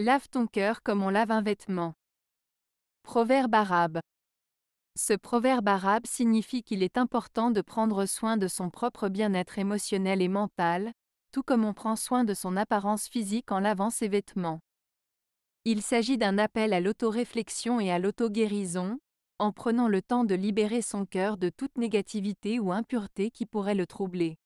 Lave ton cœur comme on lave un vêtement. Proverbe arabe. Ce proverbe arabe signifie qu'il est important de prendre soin de son propre bien-être émotionnel et mental, tout comme on prend soin de son apparence physique en lavant ses vêtements. Il s'agit d'un appel à l'autoréflexion et à l'auto-guérison, en prenant le temps de libérer son cœur de toute négativité ou impureté qui pourrait le troubler.